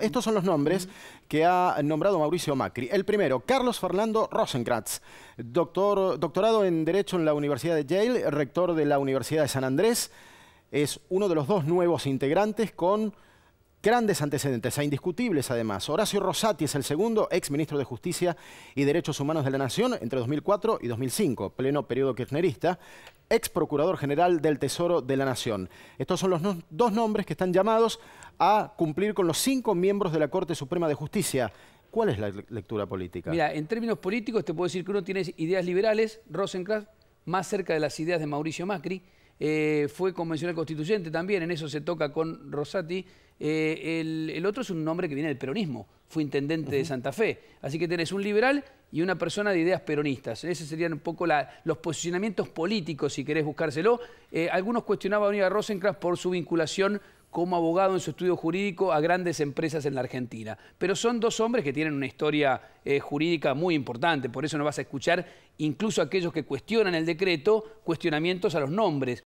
Estos son los nombres que ha nombrado Mauricio Macri. El primero, Carlos Fernando Rosencratz, doctorado en Derecho en la Universidad de Yale, rector de la Universidad de San Andrés. Es uno de los dos nuevos integrantes con Grandes antecedentes a e indiscutibles además. Horacio Rosati es el segundo ex ministro de Justicia y Derechos Humanos de la Nación entre 2004 y 2005, pleno periodo kirchnerista, ex procurador general del Tesoro de la Nación. Estos son los dos nombres que están llamados a cumplir con los cinco miembros de la Corte Suprema de Justicia. ¿Cuál es la lectura política? Mira, en términos políticos te puedo decir que uno tiene ideas liberales, Rosencraft, más cerca de las ideas de Mauricio Macri, eh, fue convencional constituyente también, en eso se toca con Rosati. Eh, el, otro es un nombre que viene del peronismo, fue intendente de Santa Fe. Así que tenés un liberal y una persona de ideas peronistas. Esos serían un poco los posicionamientos políticos, si querés buscárselo. Eh, algunos cuestionaban a Unida por su vinculación como abogado en su estudio jurídico a grandes empresas en la Argentina. Pero son dos hombres que tienen una historia eh, jurídica muy importante, por eso no vas a escuchar incluso aquellos que cuestionan el decreto, cuestionamientos a los nombres.